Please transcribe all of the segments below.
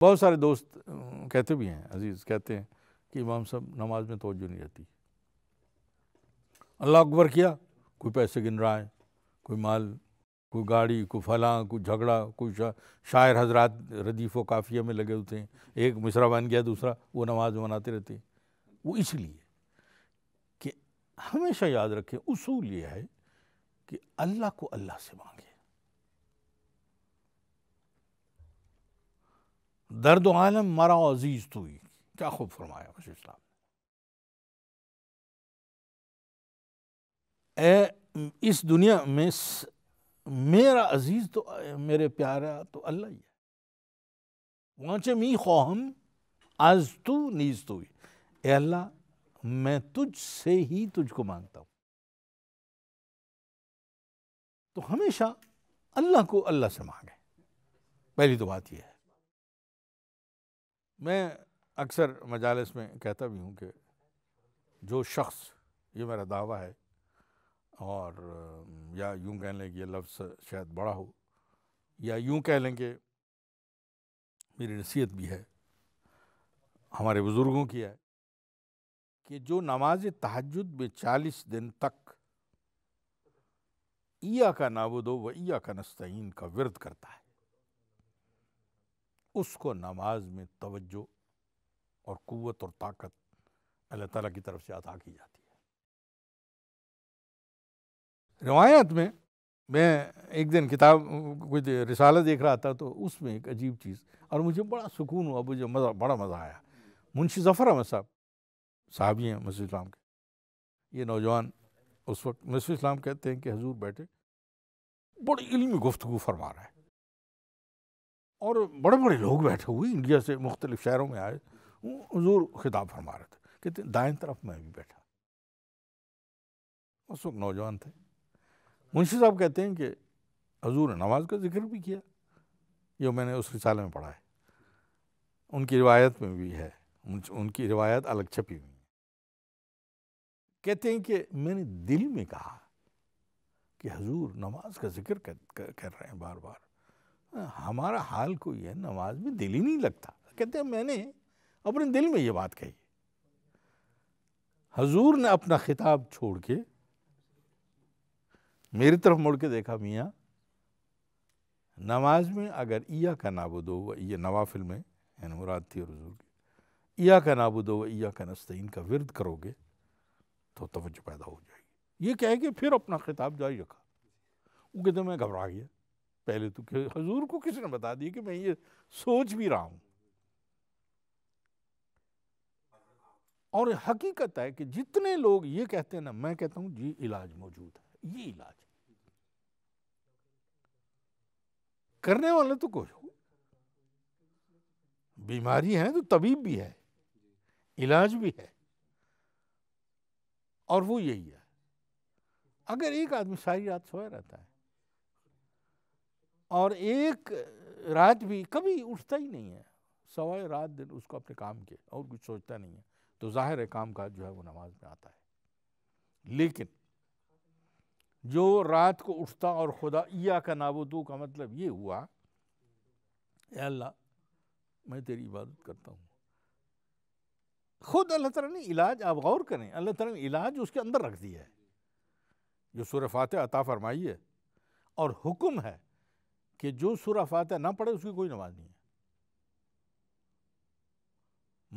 बहुत सारे दोस्त कहते भी हैं अजीज़ कहते हैं कि इमाम साहब नमाज में तोजो नहीं रहती अल्लाह अकबर किया कोई पैसे गिन रहा है कोई माल कोई गाड़ी कोई फलां कोई झगड़ा कोई शा, शायर हजरात रदीफ़ व काफ़िया में लगे होते हैं एक मिसरा बन गया दूसरा वो नमाज मनाते रहते हैं वो इसलिए कि हमेशा याद रखें उसूल ये है कि अल्लाह को अल्लाह से मांगे दर्द आलम मरा अजीज़ तो ही क्या खूब फरमाया वशी साहब ए इस दुनिया में स, मेरा अजीज़ तो मेरे प्यारा तो अल्लाह ही है वाँचे मी खोहम आज तू नीज तो ए अल्लाह मैं तुझ से ही तुझको मांगता हूँ तो हमेशा अल्लाह को अल्लाह से मांगे पहली तो बात यह है मैं अक्सर मजालस में कहता भी हूँ कि जो शख्स ये मेरा दावा है और या यूँ कह लें कि ये लफ्ज़ शायद बड़ा हो या यूँ कह लें कि मेरी नसीहत भी है हमारे बुज़ुर्गों की है कि जो नमाज तहजद में चालीस दिन तक ईया का नाबुदो व ईया का नस्तीन का विरद करता है उसको नमाज में तवज्जो और क़वत और ताकत अल्लाह ताला की तरफ से अदा की जाती है रवायत में मैं एक दिन किताब कुछ रिसाला देख रहा था तो उसमें एक अजीब चीज़ और मुझे बड़ा सुकून हुआ मुझे मज़ा बड़ा मज़ा आया मुंशी ज़फ़र अहमद साहब साहबी हैं मसीह इस्लाम के ये नौजवान उस वक्त मसीह इस्लाम कहते हैं कि हजूर बैठे बड़ी इल्मी गुफ्तगु फरमा रहा है और बड़े बड़े लोग बैठे हुए इंडिया से मुख्तलिफ शहरों में आए वो हजूर खिताब फरमा रहे थे कहते दाएं तरफ मैं भी बैठा उस वक्त नौजवान थे मुंशी साहब कहते हैं कि हजूर नमाज का जिक्र भी किया जो मैंने उस रिसाले में पढ़ा है उनकी रिवायत में भी है उनकी रिवायत अलग छपी हुई है कहते हैं कि मैंने दिल में कहा कि हजूर नमाज का जिक्र कर, कर, कर रहे हैं बार बार हमारा हाल कोई है नमाज में दिल ही नहीं लगता कहते हैं मैंने अपने दिल में ये बात कही हजूर ने अपना खिताब छोड़ के मेरी तरफ मुड़ के देखा मियाँ नमाज में अगर ईया का नाबुदो ये नवाफिल में मुराद थी और हजूर की ईया का नाबुदो ईया का नस्तैन का विरद करोगे तो तवज्जो पैदा हो जाएगी ये कह के फिर अपना खिताब जारी रखा वो कहते मैं घबरा गया पहले तो हजूर को किसी ने बता दिया कि मैं ये सोच भी रहा हूं और हकीकत है कि जितने लोग ये कहते हैं ना मैं कहता हूं जी इलाज मौजूद है ये इलाज है। करने वाले तो कोई हो बीमारी है तो तबीब भी है इलाज भी है और वो यही है अगर एक आदमी सारी रात सोया रहता है और एक रात भी कभी उठता ही नहीं है सवाए रात दिन उसको अपने काम के और कुछ सोचता नहीं है तो जाहिर है काम काज जो है वो नमाज में आता है लेकिन जो रात को उठता और खुदा इया का नाबुदू का मतलब ये हुआ अल्लाह मैं तेरी इबादत करता हूँ खुद अल्लाह ताला ने इलाज आप गौर करें अल्लाह ताला ने इलाज उसके अंदर रख दिया है जो सूर्य फातह अता फरमाई है और हुक्म है कि जो सूरह फातह ना पढ़े उसकी कोई नमाज नहीं है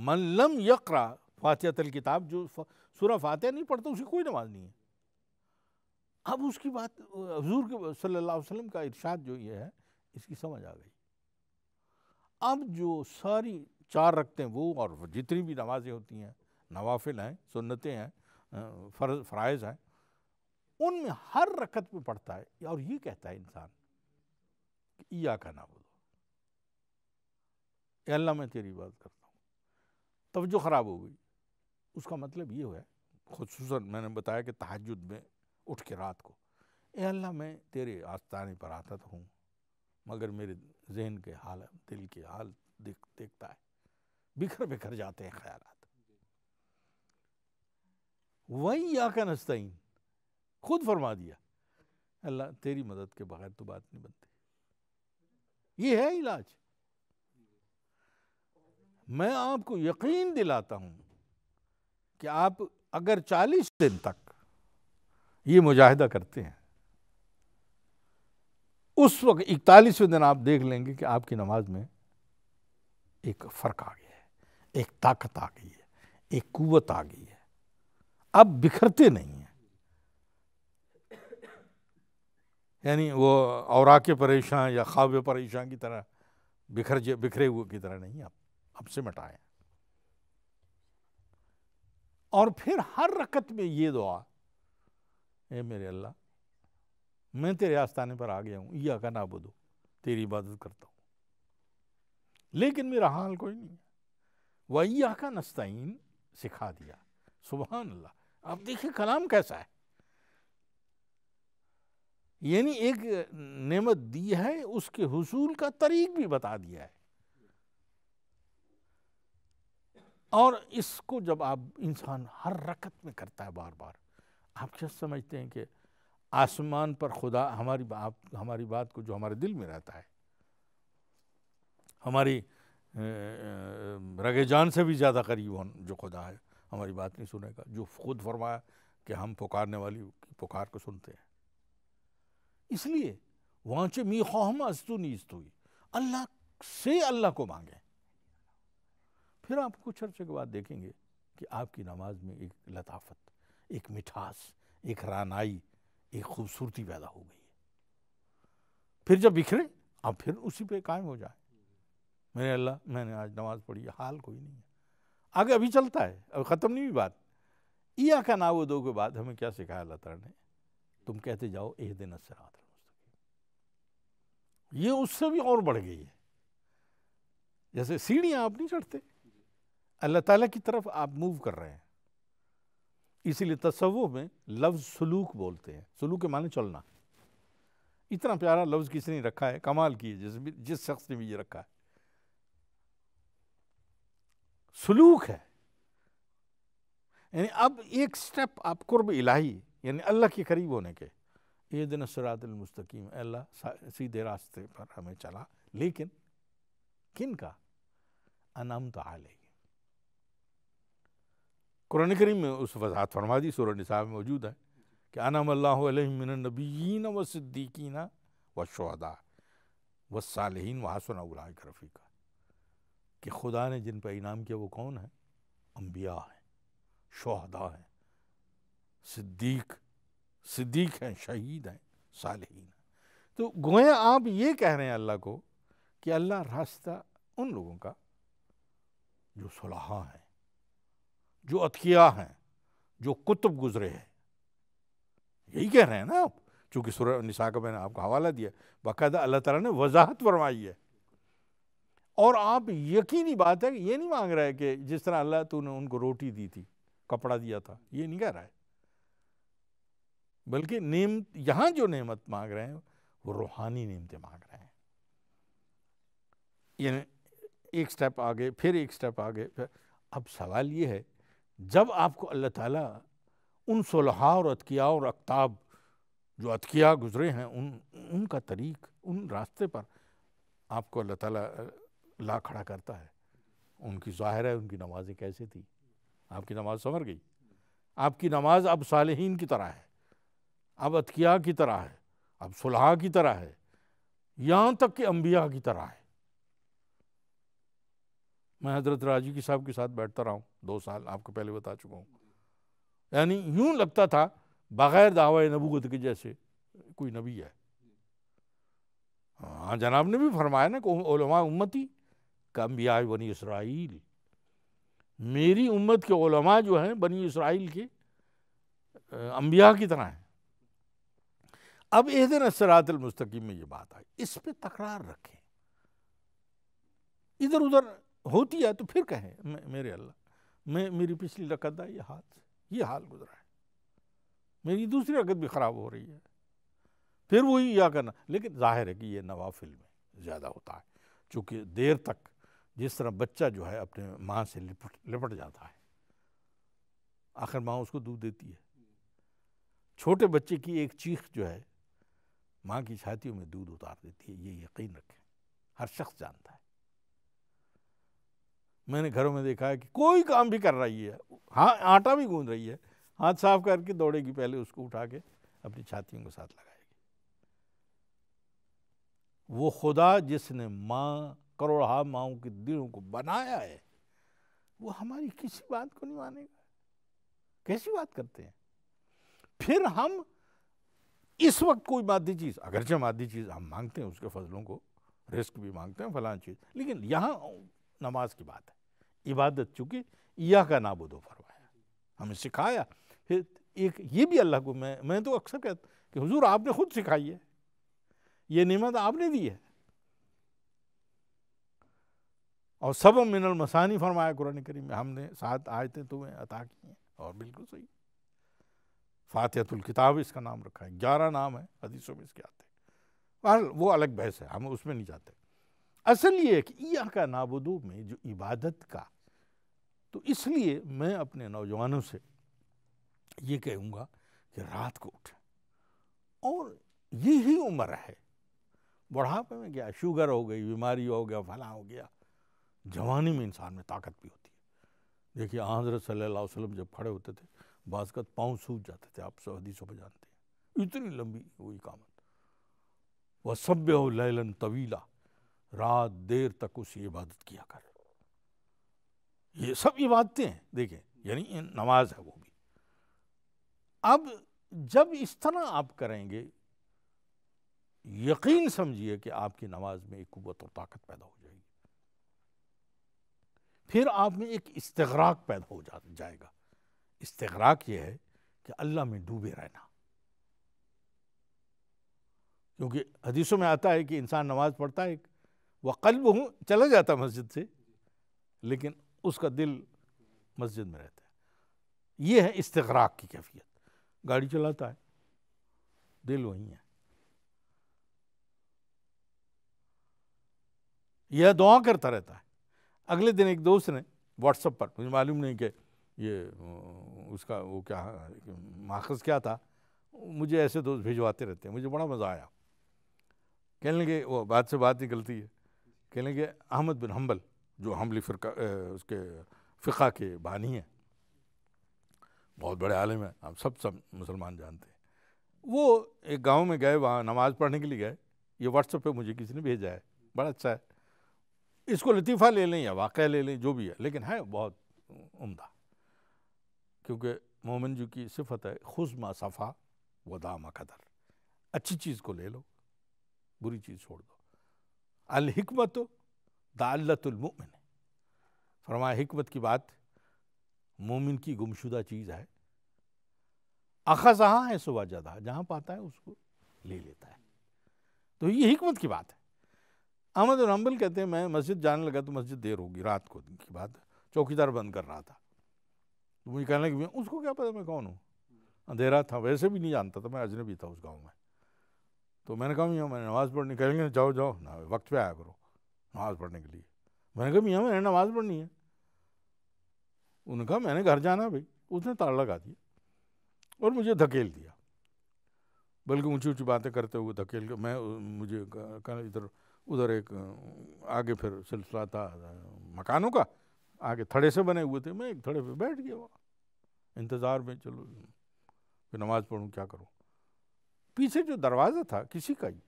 मल्लम यकरा फातहतल किताब जो सूरह फातह नहीं पढ़ता उसकी कोई नमाज नहीं है अब उसकी बात हजूर के सल्ला वसलम का इर्शाद जो ये है इसकी समझ आ गई अब जो सारी चार रखते हैं वो और जितनी भी नमाजें होती हैं नवाफिल हैं सुन्नतें हैं फर फ्राइज हैं उनमें हर रकत में पढ़ता है और ये कहता है इंसान ईया बोलो अल्लाह मैं तेरी बात करता हूँ तोज्जो ख़राब हो गई उसका मतलब ये हुआ खसूस मैंने बताया कि तहजद में उठ के रात को ए अल्लाह मैं तेरे आस्थाने पर आता तो हूँ मगर मेरे जहन के हाल दिल के हाल देख देखता है बिखर बिखर जाते हैं ख्याल वही या का नस्तीन खुद फरमा दिया अल्लाह तेरी मदद के बगैर तो बात नहीं बनती ये है इलाज मैं आपको यकीन दिलाता हूं कि आप अगर 40 दिन तक ये मुजाहिदा करते हैं उस वक्त इकतालीसवें दिन आप देख लेंगे कि आपकी नमाज में एक फ़र्क आ गया है एक ताकत आ गई है एक कुवत आ गई है आप बिखरते नहीं हैं यानी वो और के परेशान या ख्वाब परेशान की तरह बिखर बिखरे हुए की तरह नहीं आप अब से और फिर हर रकत में ये दुआ ए मेरे अल्लाह मैं तेरे आस्थाने पर आ गया हूँ या का ना बोधो तेरी इबादत करता हूँ लेकिन मेरा हाल कोई नहीं वह का नस्ताइन सिखा दिया सुबह अल्लाह आप देखिए कलाम कैसा है यानी एक नेमत दी है उसके हसूल का तरीक भी बता दिया है और इसको जब आप इंसान हर रकत में करता है बार बार आप क्या समझते हैं कि आसमान पर खुदा हमारी आप हमारी बात को जो हमारे दिल में रहता है हमारी रगे जान से भी ज़्यादा करीब जो खुदा है हमारी बात नहीं सुनेगा जो खुद फरमाया कि हम पुकारने वाली पुकार को सुनते हैं इसलिए वाँच मी हम अस्तु नीस्तु अल्लाह से अल्लाह को मांगे फिर आप कुछ अर्चे के बाद देखेंगे कि आपकी नमाज में एक लताफत एक मिठास एक रानाई एक खूबसूरती पैदा हो गई है फिर जब बिखरे आप फिर उसी पे कायम हो जाए मेरे अल्लाह मैंने आज नमाज पढ़ी हाल कोई नहीं है आगे अभी चलता है अब ख़त्म नहीं हुई बात ईया का नाव दो के बाद हमें क्या सिखाया अल्लाह ने तुम कहते जाओ एह दिन असरात ये उससे भी और बढ़ गई है जैसे सीढ़ियाँ आप नहीं चढ़ते अल्लाह ताला की तरफ आप मूव कर रहे हैं इसीलिए तस्वुफ में लफ्ज़ सलूक बोलते हैं सलूक के माने चलना इतना प्यारा लफ्ज़ किसी ने रखा है कमाल की जिस भी जिस शख्स ने भी ये रखा है सलूक है यानी अब एक स्टेप आप कुर्ब इलाही यानी अल्लाह के करीब होने के ये दिन सरातलमस्तकीम अल्लाह सीधे रास्ते पर हमें चला लेकिन किन का अनम तो आलही कुरान करीम में उस वजाहत फरमा दी सूर निसाब में मौजूद है कि अनाम अल्लाह नबीन व सिद्दीकिन व शहदा व सालहीन व हसन रफ़ी का कि खुदा ने जिन पर इनाम किया वो कौन है अम्बिया हैं शहदा हैं सिद्दीक सिद्दीक हैं शहीद हैं सालहीन हैं तो गोया आप ये कह रहे हैं अल्लाह को कि अल्लाह रास्ता उन लोगों का जो सुलहा हैं जो अतकिया हैं जो कुतुब गुजरे हैं यही कह रहे हैं ना आप चूँकि सुर निशा का मैंने आपको हवाला दिया बाकायदा अल्लाह ताला ने वजाहत फरमाई है और आप यकीनी बात है कि ये नहीं मांग रहे कि जिस तरह अल्लाह तूने उनको रोटी दी थी कपड़ा दिया था ये नहीं कह रहा है बल्कि नेम यहां जो नेमत मांग रहे हैं वो रूहानी नेमतें मांग रहे हैं यानी एक स्टेप आगे फिर एक स्टेप आगे फिर अब सवाल ये है जब आपको अल्लाह ताला उन सुलहा और अतकिया और अकताब जो अतकिया गुजरे हैं उन उनका तरीक उन रास्ते पर आपको अल्लाह ताला ला खड़ा करता है उनकी ज़ाहिर है उनकी नमाज़ें कैसे थी आपकी नमाज संवर गई आपकी नमाज अब सालहीन की तरह है अब अतकिया की तरह है अब सुलह की तरह है यहां तक कि अंबिया की तरह है मैं हजरत राजी की साहब के साथ बैठता रहा हूँ दो साल आपको पहले बता चुका हूँ यानी यूं लगता था बग़ैर दावा नबूत के जैसे कोई नबी है हाँ जनाब ने भी फरमाया ना ओलमा उम्मती का अम्बिया बनी इसराइल मेरी उम्मत के ओलमा जो हैं बनी इसराइल के अम्बिया की तरह हैं अब इस दिन मुस्तकीम में ये बात आई इस पर तकरार रखें इधर उधर होती है तो फिर कहें मेरे अल्लाह मैं मेरी पिछली रकत आई हाथ हाल ये हाल गुजरा है मेरी दूसरी रकत भी ख़राब हो रही है फिर वही या करना लेकिन जाहिर है कि ये नवाफिल में ज़्यादा होता है चूँकि देर तक जिस तरह बच्चा जो है अपने माँ से लिपट लिपट जाता है आखिर माँ उसको दूध देती है छोटे बच्चे की एक चीख जो है माँ की छातियों में दूध उतार देती है ये यकीन रखें हर शख्स जानता है मैंने घरों में देखा है कि कोई काम भी कर रही है हाँ आटा भी गूंद रही है हाथ साफ करके दौड़ेगी पहले उसको उठा के अपनी छातियों के साथ लगाएगी वो खुदा जिसने माँ करोड़ा माओ के दिलों को बनाया है वो हमारी किसी बात को नहीं मानेगा कैसी बात करते हैं फिर हम इस वक्त कोई मादी चीज़ अगरचे मादी चीज़ हम मांगते हैं उसके फजलों को रिस्क भी मांगते हैं फलान चीज़ लेकिन यहाँ नमाज की बात है इबादत चूँकि यह का नाबुदो फरमाया हमें सिखाया फिर एक ये भी अल्लाह को मैं मैं तो अक्सर कहता कि हुजूर आपने खुद सिखाई है ये नियमत आपने दी है और सब मिनल मसानी फरमाया कुरान करीम में हमने सात आयतें तुम्हें तो अता की हैं और बिल्कुल सही फातहतुल किताब इसका नाम रखा है ग्यारह नाम है हदीसों में इसके आते हैं वो अलग बहस है हम उसमें नहीं जाते असल ये है कि ईया का नाबुदू में जो इबादत का तो इसलिए मैं अपने नौजवानों से ये कहूँगा कि रात को उठें और ये ही उम्र है बुढ़ापे में क्या शुगर हो गई बीमारी हो गया फला हो गया जवानी में इंसान में ताकत भी होती है देखिए हजरत सल्लल्लाहु अलैहि वसल्लम जब खड़े होते थे बाजकत पाँव सूझ जाते थे आप सब हदीसों पर जानते हैं इतनी लंबी वो इकामत वह सभ्य हो लैलन तवीला रात देर तक उसे इबादत किया कर ये सब इबादतें हैं देखें यानी नमाज है वो भी अब जब इस तरह आप करेंगे यकीन समझिए कि आपकी नमाज में एक कुत और ताकत पैदा हो जाएगी फिर आप में एक इस्तराक पैदा हो जा, जाएगा इस्तराक ये है कि अल्लाह में डूबे रहना क्योंकि हदीसों में आता है कि इंसान नमाज पढ़ता है वह कल्ब हूँ चला जाता मस्जिद से लेकिन उसका दिल मस्जिद में रहता है ये है इस्तराक की कैफियत गाड़ी चलाता है दिल वहीं है यह दुआ करता रहता है अगले दिन एक दोस्त ने व्हाट्सएप पर मुझे मालूम नहीं कि ये उसका वो क्या माखज क्या था मुझे ऐसे दोस्त भिजवाते रहते हैं मुझे बड़ा मज़ा आया कहने लगे वो बात से बात निकलती है कहने लगे अहमद बिन हम्बल जो हमली फिरका उसके फ़िका के बानी हैं बहुत बड़े आलम हैं हम सब सब मुसलमान जानते हैं वो एक गांव में गए वहाँ नमाज़ पढ़ने के लिए गए ये व्हाट्सएप पे मुझे किसी ने भेजा है बड़ा अच्छा है इसको लतीफ़ा ले लें या वाक़ ले लें जो भी है लेकिन है बहुत उमदा क्योंकि मोमिन जी की सिफत है खुजमा सफ़ा व दामा कदर अच्छी चीज़ को ले लो बुरी चीज़ छोड़ दो अलहमत दालतुलमोमिन फरमाया हमत की बात मोमिन की गुमशुदा चीज़ है अखा जहाँ है सुबह ज़्यादा जहाँ पाता है उसको ले लेता है तो ये हमत की बात है अहमद रंबल कहते हैं मैं मस्जिद जाने लगा तो मस्जिद देर होगी रात को दिन की बात चौकीदार बंद कर रहा था तो मुझे कहने लगे उसको क्या पता मैं कौन हूँ अंधेरा था वैसे भी नहीं जानता था मैं अजनबी था उस गाँव में तो मैंने कहा मियाँ मैंने नमाज़ पढ़नी कहेंगे जाओ जाओ ना वक्त पे आया करो नमाज़ पढ़ने के लिए मैंने कहा मियाँ मैंने नमाज़ पढ़नी है उन्होंने कहा मैंने घर जाना भाई उसने ताड़ लगा दिया और मुझे धकेल दिया बल्कि ऊंची ऊंची बातें करते हुए धकेल के मैं मुझे इधर उधर एक आगे फिर सिलसिला था मकानों का आगे थड़े से बने हुए थे मैं एक थड़े पे बैठ गया वहाँ इंतज़ार में चलो फिर नमाज़ पढ़ूँ क्या करूँ पीछे जो दरवाज़ा था किसी का ही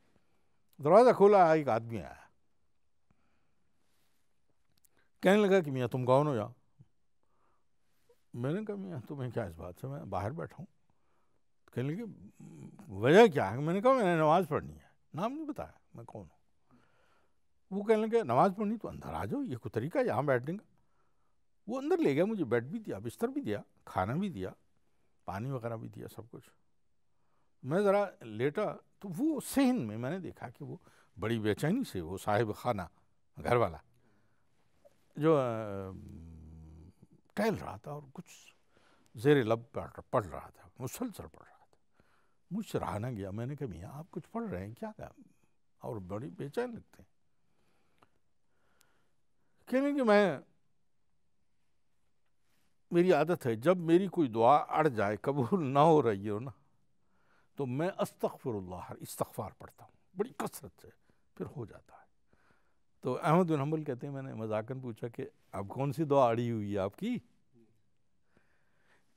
दरवाज़ा खोला एक आदमी आया कहने लगा कि मियाँ तुम कौन हो यहाँ मैंने कहा मियाँ तुम्हें क्या इस बात से मैं बाहर बैठा हूँ कहने लगे वजह क्या है मैंने कहा मैंने नमाज़ पढ़नी है नाम नहीं बताया मैं कौन हूँ वो कहने लगे नमाज़ पढ़नी तो अंदर आ जाओ ये कोई तरीका यहाँ बैठने का वो अंदर ले गया मुझे बेड भी दिया बिस्तर भी दिया खाना भी दिया पानी वगैरह भी दिया सब कुछ मैं ज़रा लेटा तो वो सहन में मैंने देखा कि वो बड़ी बेचैनी से वो साहिब खाना घर वाला जो टहल रहा था और कुछ जेर लब पढ़ रहा था मुसलसल पढ़ रहा था मुझसे रहा ना गया मैंने कहा मियाँ आप कुछ पढ़ रहे हैं क्या कहा और बड़ी बेचैन लगते हैं कहने कि मैं मेरी आदत है जब मेरी कोई दुआ अड़ जाए कबूल ना हो रही हो ना तो मैं अस्तफ़रल्ला इस्तफ़ार पढ़ता हूँ बड़ी कसरत से फिर हो जाता है तो अहमद बिन हम्बल कहते हैं मैंने मजाकन पूछा कि अब कौन सी दुआ अड़ी हुई है आपकी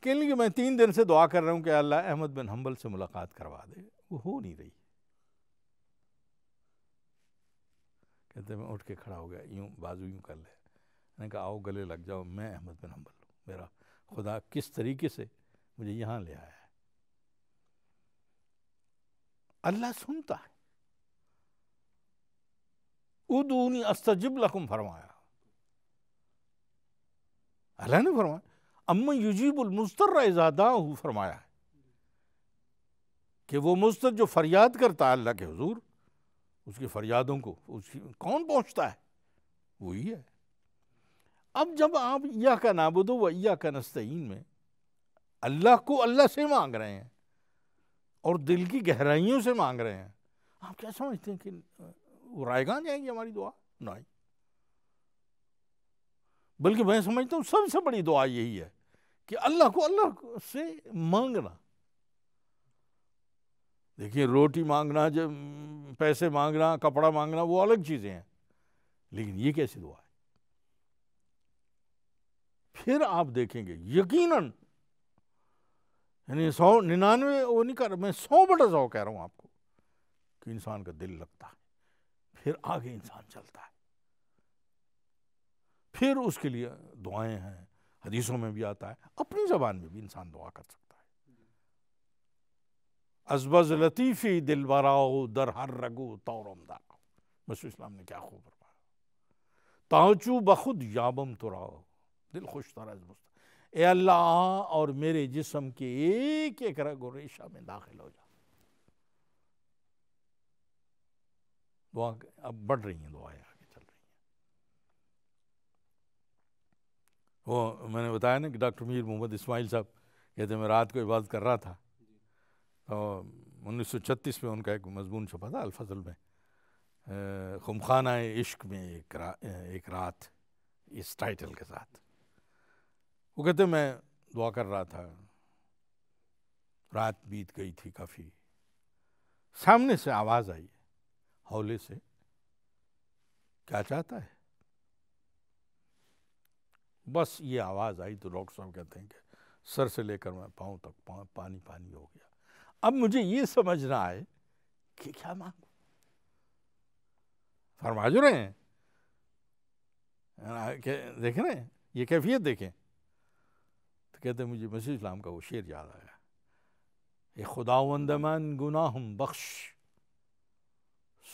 कह लेंगे मैं तीन दिन से दुआ कर रहा हूँ कि अल्लाह अहमद बिन हम्बल से मुलाकात करवा दे वो हो नहीं रही कहते मैं उठ के खड़ा हो गया यूँ बाजू यूँ कर ले मैंने कहा आओ गले लग जाओ मैं अहमद बिन हम्बल मेरा खुदा किस तरीके से मुझे यहाँ ले आया है अल्लाह सुनता है उदूनी अस्तजिब लकुम फरमाया अल्लाह ने फरमाया अम्मा युजीबुल मुस्तर इजादा हूँ फरमाया है कि वो मुस्तर जो फरियाद करता है अल्लाह के हजूर उसकी फरियादों को उसकी कौन पहुंचता है वही है अब जब आप यह का नाबुदो व या का नस्तीन में अल्लाह को अल्लाह से मांग रहे हैं और दिल की गहराइयों से मांग रहे हैं आप क्या समझते हैं कि वो रायगान जाएगी हमारी दुआ नहीं बल्कि मैं समझता हूँ सबसे बड़ी दुआ यही है कि अल्लाह को अल्लाह से मांगना देखिए रोटी मांगना जब पैसे मांगना कपड़ा मांगना वो अलग चीज़ें हैं लेकिन ये कैसी दुआ है फिर आप देखेंगे यकीनन यानी सौ निन्यानवे वो नहीं कर मैं सौ बटा सौ कह रहा हूं आपको कि इंसान का दिल लगता है फिर आगे इंसान चलता है फिर उसके लिए दुआएं हैं हदीसों में भी आता है अपनी जबान में भी इंसान दुआ कर सकता है अजबज लतीफ़ी दिल बराओ दर हर रगो तौरम दाराओ मसू इस्लाम ने क्या खूब फरमाया ताँचू बखुद याबम तुराओ दिल खुश था तराज मुस्त अल्लाह और मेरे जिसम के एक एक रग और रेशा में दाखिल हो जा दुआ अब बढ़ रही हैं दुआएं आगे चल रही हैं वो मैंने बताया ना कि डॉक्टर मीर मोहम्मद इस्माइल साहब कहते मैं रात को इबादत कर रहा था तो उन्नीस सौ छत्तीस में उनका एक मजमून छपा था अलफजल में खुमखाना इश्क में एक, रा, एक रात इस टाइटल के साथ वो कहते मैं दुआ कर रहा था रात बीत गई थी काफ़ी सामने से आवाज़ आई हौले से क्या चाहता है बस ये आवाज़ आई तो डॉक्टर साहब कहते हैं कि सर से लेकर मैं पाँव तक पाँव पानी पानी हो गया अब मुझे ये समझना है कि क्या मांगू फरमाजू रहे हैं देख रहे हैं ये कैफियत देखें तो कहते हैं मुझे मसीह इस्लाम का वो शेर याद आया ए खुदावंदमन हाँ। गुनाहम बख्श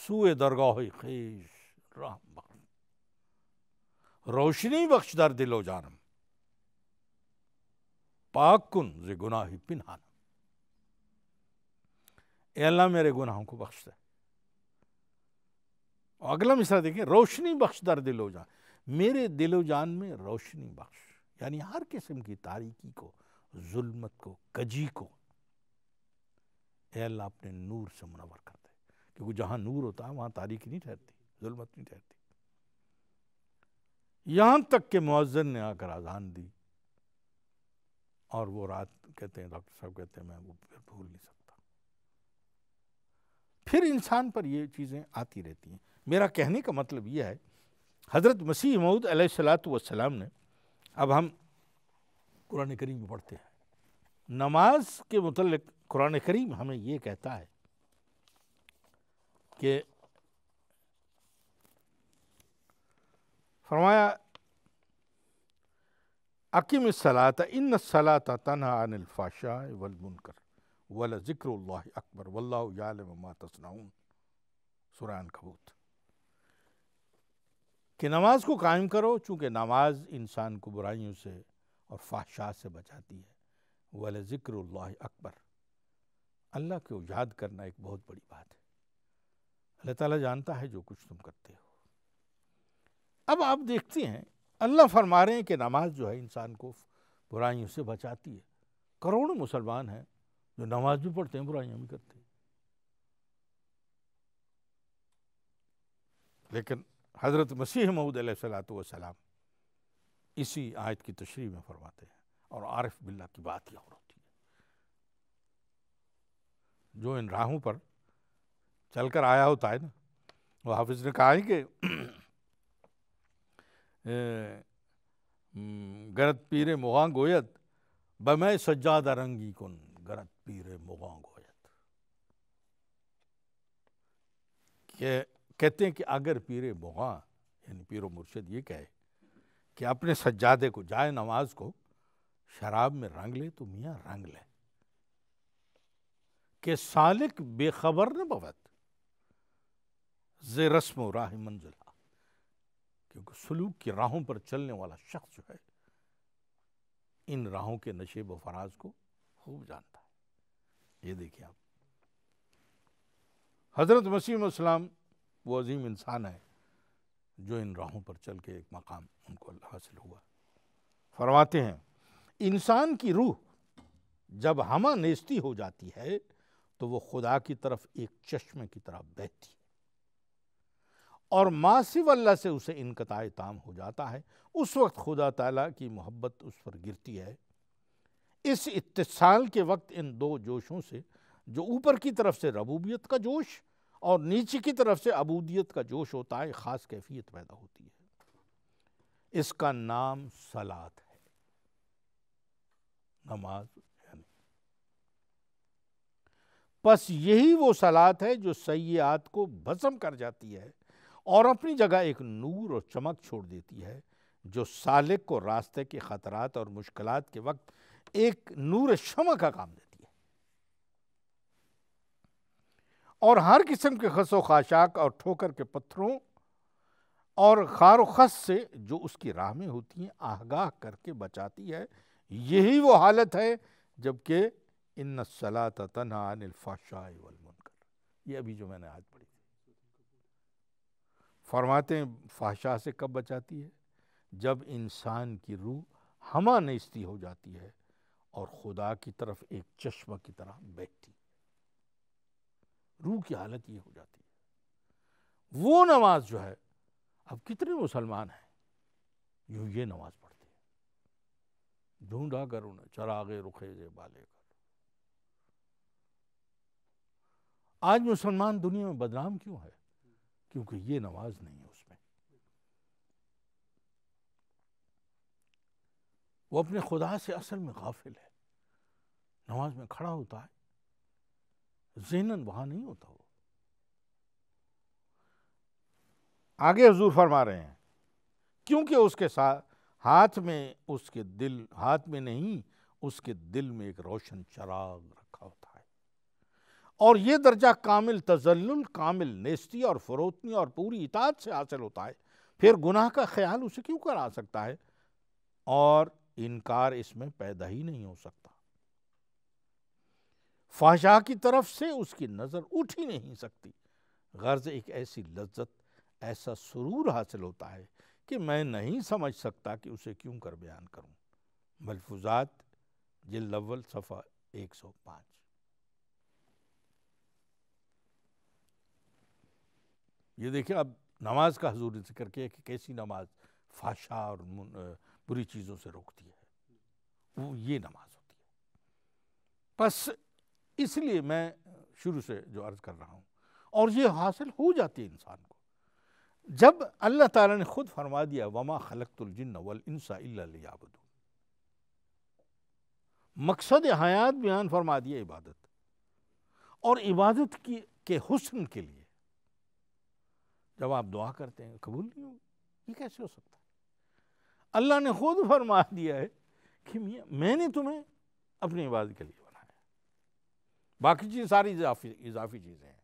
सूए दरगाह खेश राम बख्श रोशनी बख्श दर दिलो जानम पाक कुन जे ही पिनहानम अल्लाह मेरे गुनाहों को बख्श दे अगला मिसरा देखें रोशनी बख्श दर दिलो जान मेरे दिलो जान में रोशनी बख्श यानी हर किस्म की तारीकी को जुल्मत को कजी को एल अपने नूर से मुनवर कर दे क्योंकि जहां नूर होता है वहां तारीकी नहीं ठहरती जुल्मत नहीं ठहरती यहां तक के मुआजन ने आकर आज़ान दी और वो रात कहते हैं डॉक्टर साहब कहते हैं मैं वो फिर भूल नहीं सकता फिर इंसान पर ये चीज़ें आती रहती हैं मेरा कहने का मतलब यह है हज़रत मसीह महूद सलात वसलाम ने अब हम कुरान करीम पढ़ते हैं नमाज के मतलब कुरान करीम हमें ये कहता है कि फरमाया अकीम सलात इन सलात तना अनिलफाशा वलमकर वल ज़िक्र अकबर वल्ला तसनाऊन सुरान कबूत कि नमाज को कायम करो चूँकि नमाज इंसान को बुराइयों से और फाशाह से बचाती है वल ज़िक्र अकबर अल्लाह को याद करना एक बहुत बड़ी बात है अल्लाह ताला जानता है जो कुछ तुम करते हो अब आप देखते हैं अल्लाह फरमा रहे हैं कि नमाज जो है इंसान को बुराइयों से बचाती है करोड़ों मुसलमान हैं जो नमाज भी पढ़ते हैं बुराइयाँ भी करते हैं लेकिन हज़रत मसीह महूद सलाम इसी आयत की तशरी में फरमाते हैं और आरफ बिल्ला की बात यह और होती है जो इन राहों पर चल कर आया होता है ना वो हाफिज़ ने कहा है कि गरत पीर मोहा गोयत बमय सज्जाद रंगी कुन गरत पीर मोहा गोयत के कहते हैं कि अगर पीर मोहा यानी पीर मुर्शद ये कहे कि अपने सज्जादे को जाए नमाज को शराब में रंग ले तो मियाँ रंग ले के सालिक बेखबर न बवत जे रस्म राह मंजिला क्योंकि सलूक की राहों पर चलने वाला शख्स जो है इन राहों के नशे व फराज को खूब जानता है ये देखिए आप हजरत मसीम वो अजीम इंसान है जो इन राहों पर चल के एक मकाम उनको हासिल हुआ फरमाते हैं इंसान की रूह जब हम नेस्ती हो जाती है तो वो खुदा की तरफ एक चश्मे की तरफ बहती है और मासिव अल्लाह से उसे इनकता ताम हो जाता है उस वक्त खुदा ताला की मोहब्बत उस पर गिरती है इस इतसाल के वक्त इन दो जोशों से जो ऊपर की तरफ से रबूबियत का जोश और नीचे की तरफ से अबूदियत का जोश होता है ख़ास कैफियत पैदा होती है इसका नाम सलात है नमाज बस यही वो सलात है जो सयात को भस्म कर जाती है और अपनी जगह एक नूर और चमक छोड़ देती है जो सालिक को रास्ते के ख़तरात और मुश्किलात के वक्त एक नूर शमा का काम देती है और हर किस्म के खसो खाशाक और ठोकर के पत्थरों और खार खस से जो उसकी राह में होती हैं आगाह करके बचाती है यही वो हालत है जबकि इन सला तनाफाशाई अनिलफाशाई ये अभी जो मैंने आज पढ़ी फरमाते फाशाह से कब बचाती है जब इंसान की रूह हमा नस्ती हो जाती है और खुदा की तरफ एक चश्मा की तरह बैठती रूह की हालत ये हो जाती है वो नमाज जो है अब कितने मुसलमान हैं जो ये नमाज पढ़ते हैं ढूंढा कर उन्हें चरागे रुखेजे बाले कर आज मुसलमान दुनिया में बदनाम क्यों है क्योंकि ये नमाज नहीं है उसमें वो अपने खुदा से असल में गाफिल है नमाज में खड़ा होता है जहनन वहां नहीं होता वो आगे हजूर फरमा रहे हैं क्योंकि उसके साथ हाथ में उसके दिल हाथ में नहीं उसके दिल में एक रोशन चराग रखा होता है और यह दर्जा कामिल तजल्लुल कामिल नेस्ती और फरोतनी और पूरी इतात से हासिल होता है फिर गुनाह का ख्याल उसे क्यों करा सकता है और इनकार इसमें पैदा ही नहीं हो सकता फाशाह की तरफ से उसकी नज़र उठ ही नहीं सकती गर्ज एक ऐसी लज्जत ऐसा सुरूर हासिल होता है कि मैं नहीं समझ सकता कि उसे क्यों कर बयान करूँ मलफूजात जिल अव्वल सफ़ा एक सौ पाँच ये देखिए अब नमाज का हजूर जिक्र किया कि कैसी नमाज फाशा और बुरी चीज़ों से रोकती है वो ये नमाज होती है बस इसलिए मैं शुरू से जो अर्ज़ कर रहा हूँ और ये हासिल हो जाती है इंसान को जब अल्लाह ताला ने ख़ुद फरमा दिया वमा खलकतुलजन्न वल इंसा मकसद हयात बयान फरमा दिया इबादत और इबादत की के हुस्न के लिए जब आप दुआ करते हैं कबूल नहीं होगी ये कैसे हो सकता है अल्लाह ने खुद फरमा दिया है कि मैंने तुम्हें अपनी इबादत के लिए बाकी चीज़ सारी इजाफी इजाफी चीज़ें हैं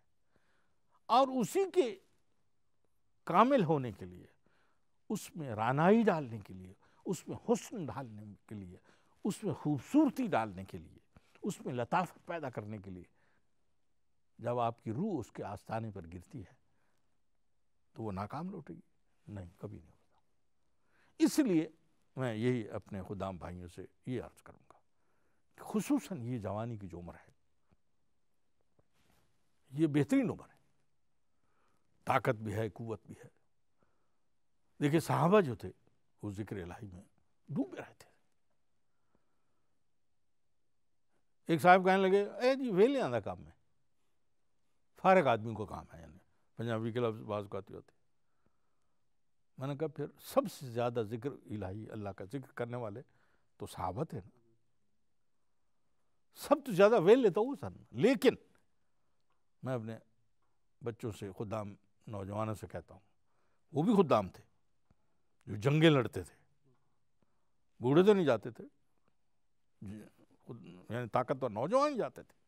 और उसी के कामिल होने के लिए उसमें रानाई डालने के लिए उसमें हुस्न डालने के लिए उसमें खूबसूरती डालने के लिए उसमें लताफत पैदा करने के लिए जब आपकी रूह उसके आस्थाने पर गिरती है तो वो नाकाम लौटेगी नहीं कभी नहीं होता इसलिए मैं यही अपने खुदाम भाइयों से ये अर्ज़ करूँगा खसूस ये जवानी की जो उम्र है ये बेहतरीन उम्र है ताकत भी है कुवत भी है देखिए साहबा जो थे वो जिक्र इलाही में डूबे रहे थे एक साहब कहने लगे ए जी वे ले आंदा काम में फारक आदमी को काम है यानी पंजाबी के लफ्ज बाज आते होते मैंने कहा फिर सबसे ज़्यादा जिक्र इलाही अल्लाह का जिक्र करने वाले तो साहबत है ना सब तो ज़्यादा वेल लेता तो हूँ सर लेकिन मैं अपने बच्चों से खुदाम नौजवानों से कहता हूँ वो भी खुदाम थे जो जंगे लड़ते थे बूढ़े तो नहीं जाते थे यानी ताकतवर नौजवान जाते थे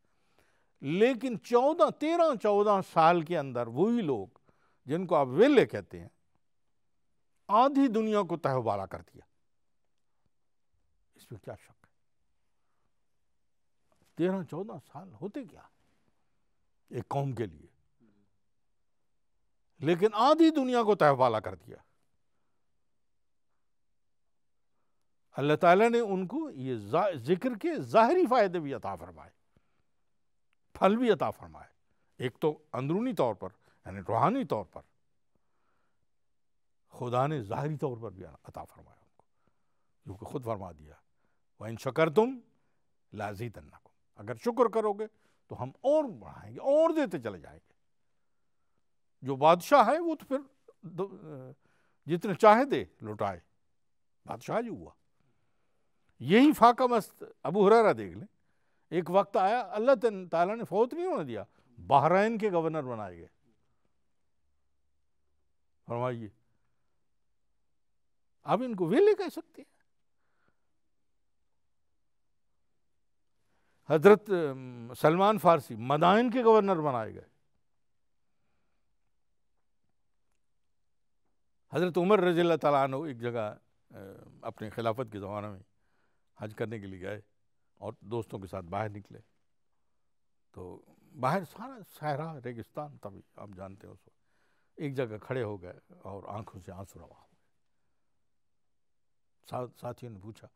लेकिन चौदह तेरह चौदह साल के अंदर वही लोग जिनको आप वेले कहते हैं आधी दुनिया को तहबाला कर दिया इसमें क्या शक है तेरह चौदह साल होते क्या है एक कौम के लिए लेकिन आधी दुनिया को तहवाला तो कर दिया अल्लाह ताला ने उनको ये जिक्र के ज़ाहरी फ़ायदे भी अता फरमाए फल भी अता फरमाए एक तो अंदरूनी तौर पर यानी रूहानी तौर पर खुदा ने ज़ाहरी तौर पर भी अता फरमाया उनको क्योंकि खुद फरमा दिया वह इन शकर तुम लाजी तन्ना को अगर शुक्र करोगे तो हम और बढ़ाएंगे और देते चले जाएंगे जो बादशाह है वो तो फिर जितने चाहे दे लुटाए बादशाह जो हुआ यही फाका मस्त अबू हुररा देख लें एक वक्त आया अल्लाह ताला ने फौत नहीं होने दिया बहराइन के गवर्नर बनाए गए फरमाइए आप इनको वे ले कह सकते हैं हजरत सलमान फारसी मदाइन के गवर्नर बनाए गए हजरत उमर रजील अल्लाह तु एक जगह अपने खिलाफत के ज़माने में हज करने के लिए गए और दोस्तों के साथ बाहर निकले तो बाहर सारा सहरा रेगिस्तान तभी आप जानते हो उसको एक जगह खड़े हो गए और आंखों से आंसू रवा हो गए साथियों ने पूछा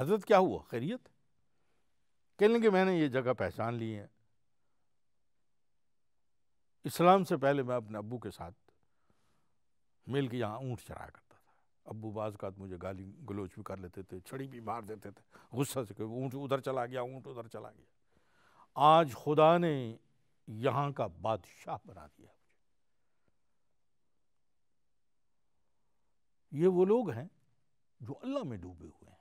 हजरत क्या हुआ खैरियत कहने कि मैंने ये जगह पहचान ली है इस्लाम से पहले मैं अपने अबू के साथ मिल के यहाँ ऊँट चराया करता था अबू बाज का मुझे गाली गलोच भी कर लेते थे छड़ी भी मार देते थे गुस्सा से ऊँट उधर चला गया ऊँट उधर चला गया आज खुदा ने यहाँ का बादशाह बना दिया ये वो लोग हैं जो अल्लाह में डूबे हुए हैं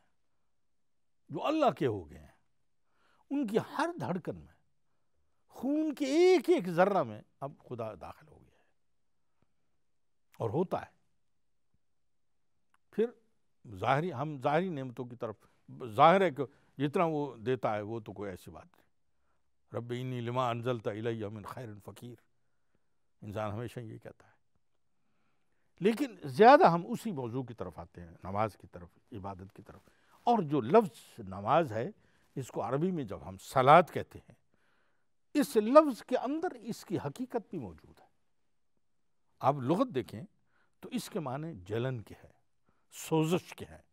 जो अल्लाह के हो गए हैं उनकी हर धड़कन में खून के एक एक जर्रा में अब खुदा दाखिल हो गया है और होता है फिर ज़ाहरी हम ज़ाहरी नेमतों की तरफ ज़ाहिर है कि जितना वो देता है वो तो कोई ऐसी बात नहीं रब इन्नी लिमा अनजलता इलैया मिन खैर फ़कीर इंसान हमेशा ये कहता है लेकिन ज़्यादा हम उसी मौजू की तरफ आते हैं नमाज की तरफ इबादत की तरफ और जो लफ्ज़ नमाज है इसको अरबी में जब हम सलाद कहते हैं इस लफ्ज़ के अंदर इसकी हकीकत भी मौजूद है आप लगत देखें तो इसके माने जलन के हैं सोजश के हैं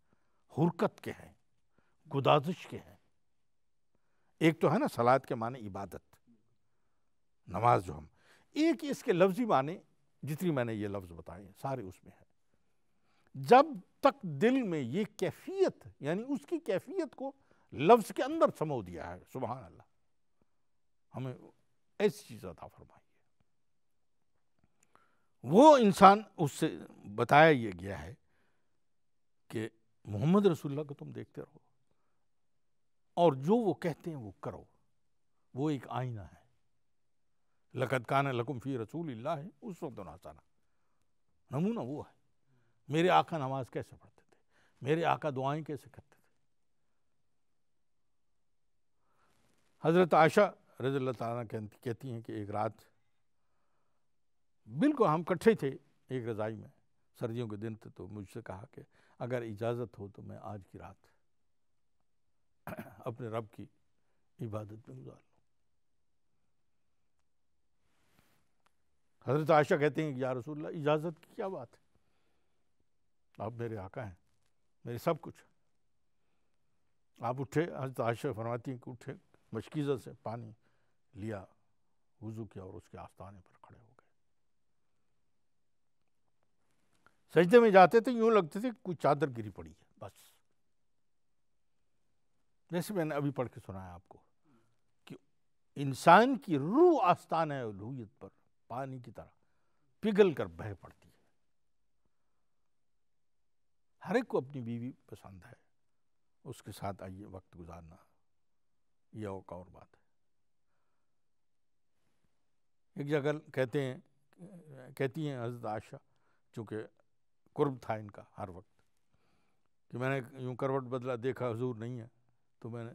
हरकत के हैं गुदाजिश के हैं एक तो है ना सलाद के माने इबादत नमाज जो हम एक इसके लफ्जी माने जितनी मैंने ये लफ्ज़ बताए सारे उसमें है जब तक दिल में ये कैफियत यानी उसकी कैफियत को लफ्ज के अंदर समो दिया है सुबह अल्लाह हमें ऐसी चीज अदा फरमाई है वो इंसान उससे बताया यह गया है कि मोहम्मद रसुल्ला को तुम देखते रहो और जो वो कहते हैं वो करो वो एक आईना है लकत कान लकुम फी रसूल है उस वक्त हसाना नमूना वो है मेरे आका नमाज कैसे पढ़ते थे मेरे आका दुआएं कैसे करते हज़रत आयशा रज़ी तहती कहती हैं कि एक रात बिल्कुल हम कट्ठे थे एक रज़ाई में सर्दियों के दिन थे तो मुझसे कहा कि अगर इजाज़त हो तो मैं आज की रात अपने रब की इबादत में गुजार लूँ हज़रत आयशा कहते हैं कि या रसूल्ला इजाज़त की क्या बात है आप मेरे आका हैं मेरे सब कुछ आप उठे हज़रत आयशा फरमाती हैं कि उठे मशकीज़त से पानी लिया वज़ू किया और उसके आस्थाने पर खड़े हो गए सजदे में जाते थे यूं लगते थे कोई चादर गिरी पड़ी है बस जैसे मैंने अभी पढ़ के सुनाया आपको कि इंसान की रूह आस्थान है लोहियत पर पानी की तरह पिघल कर बह पड़ती है हर एक को अपनी बीवी पसंद है उसके साथ आइए वक्त गुजारना यह एक और बात है एक जगह कहते हैं कहती हैं हजरत आशा चूँकि कुर्ब था इनका हर वक्त कि मैंने यूँ करवट बदला देखा हजूर नहीं है तो मैंने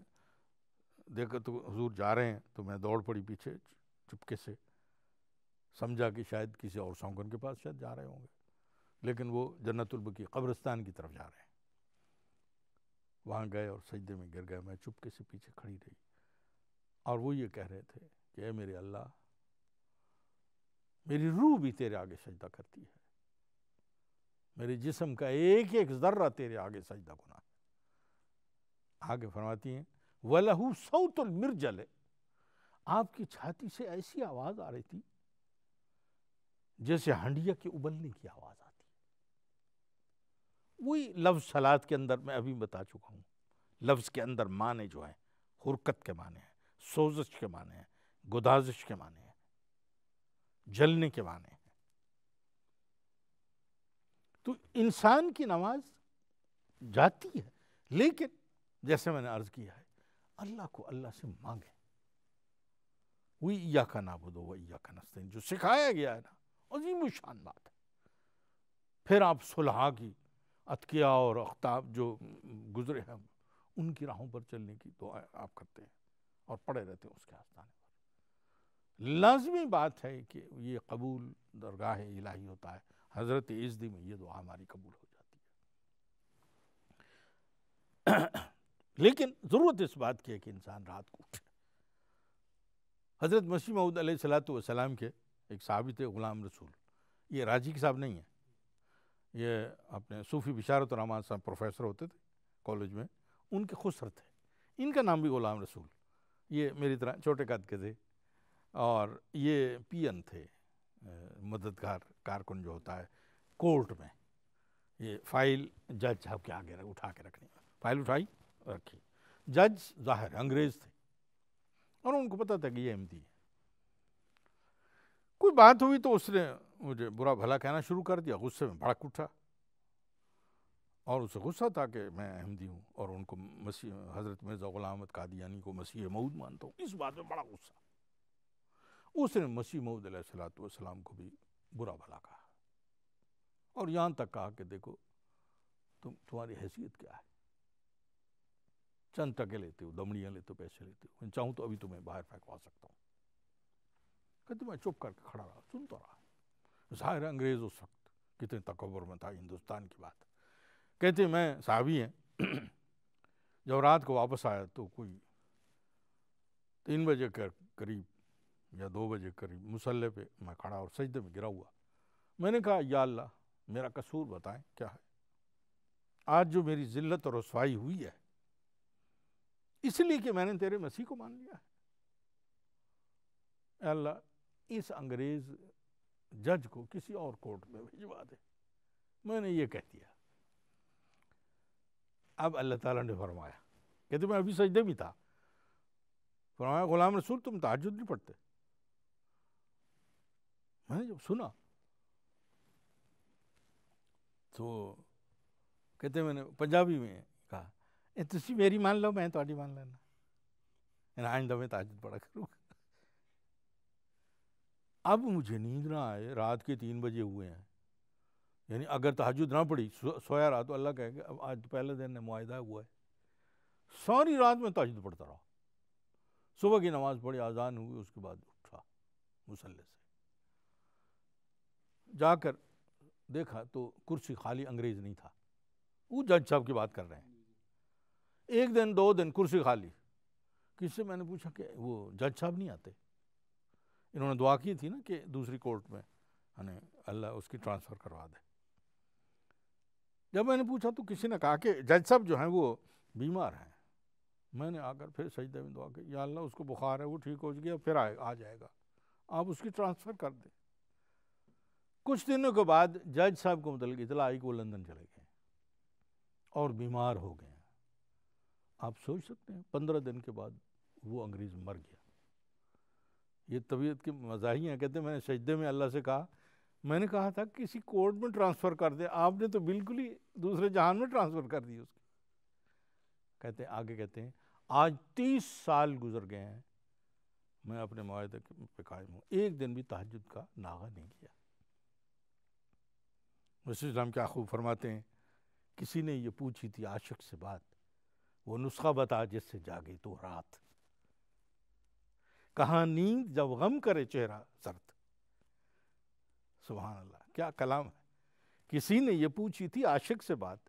देखा तो हजूर जा रहे हैं तो मैं दौड़ पड़ी पीछे चुपके से समझा कि शायद किसी और सौंगन के पास शायद जा रहे होंगे लेकिन वो जन्नतुल की कब्रस्तान की तरफ जा रहे हैं वहाँ गए और सजदे में गिर गए मैं चुपके से पीछे खड़ी रही और वो ये कह रहे थे कि अरे मेरे अल्लाह मेरी रूह भी तेरे आगे सजदा करती है मेरे जिस्म का एक एक ज़र्रा तेरे आगे सजदा गुना आगे फरमाती हैं वलहू सौतुल मिर्जल आपकी छाती से ऐसी आवाज़ आ रही थी जैसे हंडिया के उबलने की आवाज़ आती वही लफ्ज़ सलाद के अंदर मैं अभी बता चुका हूँ लफ्ज़ के अंदर माने जो हैं हुरकत के माने हैं सोजिश के माने हैं गुदाजिश के माने हैं जलने के माने हैं तो इंसान की नमाज जाती है लेकिन जैसे मैंने अर्ज किया है अल्लाह को अल्लाह से मांगे वही या का नाबुदो वह या का नस्ते जो सिखाया गया है ना अजीम शान बात है फिर आप सुलहा की अतकिया और अख्ताब जो गुजरे हैं उनकी राहों पर चलने की दुआ आप करते हैं और पड़े रहते उसके आस्थाने पर लाजमी बात है कि ये कबूल दरगाह इलाही होता है हज़रत इजदी में ये दुआ हमारी कबूल हो जाती है लेकिन ज़रूरत इस बात की है कि इंसान रात को उठे हज़रत मसीह महूद सलाम के एक साहबी ग़ुलाम रसूल ये राजी के साहब नहीं है ये अपने सूफ़ी बिशारत रहमान साहब प्रोफेसर होते थे कॉलेज में उनके खुसर थे इनका नाम भी ग़ुलाम रसूल ये मेरी तरह छोटे कद के थे और ये पियन थे मददगार कारकुन जो होता है कोर्ट में ये फाइल जज साहब के आगे उठा के रखनी फाइल उठाई रखी जज जाहिर अंग्रेज थे और उनको पता था कि ये एम है कोई बात हुई तो उसने मुझे बुरा भला कहना शुरू कर दिया गुस्से में भड़क उठा और उसे गुस्सा था कि मैं अहमदी हूँ और उनको मसीह हज़रत मिर्ज़ा ग़ुलाम अहमद कादियानी को मसीह मऊद मानता हूँ इस बात में बड़ा गुस्सा उसने मसीह मऊद सलाम को भी बुरा भला कहा और यहाँ तक कहा कि देखो तुम तुम्हारी हैसियत क्या है चंद टके लेते हो दमड़ियाँ लेते हो पैसे लेते हो मैं चाहूँ तो अभी तुम्हें तो बाहर फेंकवा सकता हूँ कहते मैं चुप करके खड़ा रहा सुनता रहा जाहिर अंग्रेज़ उस वक्त कितने तकबर में था हिंदुस्तान की बात कहते मैं साहबी हैं जब रात को वापस आया तो कोई तीन बजे के करीब या दो बजे करीब मुसल्ले पे मैं खड़ा और सजदे में गिरा हुआ मैंने कहा या अल्लाह मेरा कसूर बताएं क्या है आज जो मेरी जिल्लत और रसवाई हुई है इसलिए कि मैंने तेरे मसीह को मान लिया है अल्लाह इस अंग्रेज़ जज को किसी और कोर्ट में भिजवा दे मैंने ये कह दिया अब अल्लाह ताला ने फरमाया कहते मैं अभी सजदे भी था फरमाया गुलाम रसूल तुम ताजुद नहीं पढ़ते मैंने जब सुना तो कहते मैंने पंजाबी में कहा ए तुम मेरी मान लो मैं थोड़ी मान लेना आइंदा मैं ताजुद पढ़ा करूँगा अब मुझे नींद ना आए रात के तीन बजे हुए हैं यानी अगर तहजद ना पड़ी सो, सोया रहा तो अल्लाह कहेगा अब आज पहले दिन मुआदा हुआ है सारी रात में तहजद पढ़ता रहा सुबह की नमाज़ पढ़ी आज़ान हुई उसके बाद उठा मुसल से जाकर देखा तो कुर्सी खाली अंग्रेज़ नहीं था वो जज साहब की बात कर रहे हैं एक दिन दो दिन कुर्सी खाली किससे मैंने पूछा कि वो जज साहब नहीं आते इन्होंने दुआ की थी ना कि दूसरी कोर्ट में यानी अल्लाह उसकी ट्रांसफ़र करवा दे जब मैंने पूछा तो किसी ने कहा कि जज साहब जो हैं वो बीमार हैं मैंने आकर फिर सजदे में दुआ की या अल्लाह उसको बुखार है वो ठीक हो गया फिर आ, आ जाएगा आप उसकी ट्रांसफ़र कर दें कुछ दिनों के बाद जज साहब को मतलब इतला आई कि वो लंदन चले गए और बीमार हो गए आप सोच सकते हैं पंद्रह दिन के बाद वो अंग्रेज़ मर गया ये तबीयत की मजाही है कहते हैं मैंने सजदे में अल्लाह से कहा मैंने कहा था किसी कोर्ट में ट्रांसफ़र कर दे आपने तो बिल्कुल ही दूसरे जहान में ट्रांसफ़र कर दी उसकी कहते आगे कहते हैं आज तीस साल गुजर गए हैं मैं अपने माहदे पे कायम हूँ एक दिन भी तहजद का नागा नहीं किया वसी इस्लाम क्या खूब फरमाते हैं किसी ने ये पूछी थी आशिक से बात वो नुस्खा बता जिससे जागे तो रात कहाँ नींद जब गम करे चेहरा सरत सुबहान अल्लाह क्या कलाम है किसी ने ये पूछी थी आशिक से बात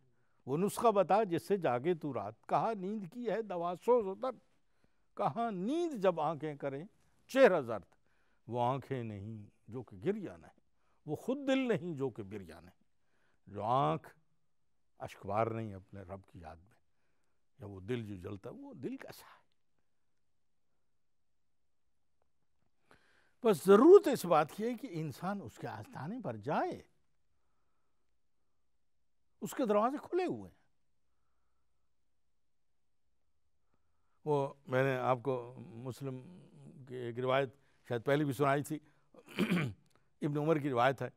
वो नुस्खा बता जिससे जागे तू रात कहा नींद की है दवा सो तक कहा नींद जब आंखें करें चेहरा जर्द वो आंखें नहीं जो कि गिर जाना है वो खुद दिल नहीं जो कि गिर जाना है जो आँख अशकबार नहीं अपने रब की याद में या वो दिल जो जलता वो दिल कैसा है बस ज़रूरत तो इस बात की है कि इंसान उसके आस्थाने पर जाए उसके दरवाजे खुले हुए हैं वो मैंने आपको मुस्लिम की एक रिवायत शायद पहले भी सुनाई थी इब्न उमर की रिवायत है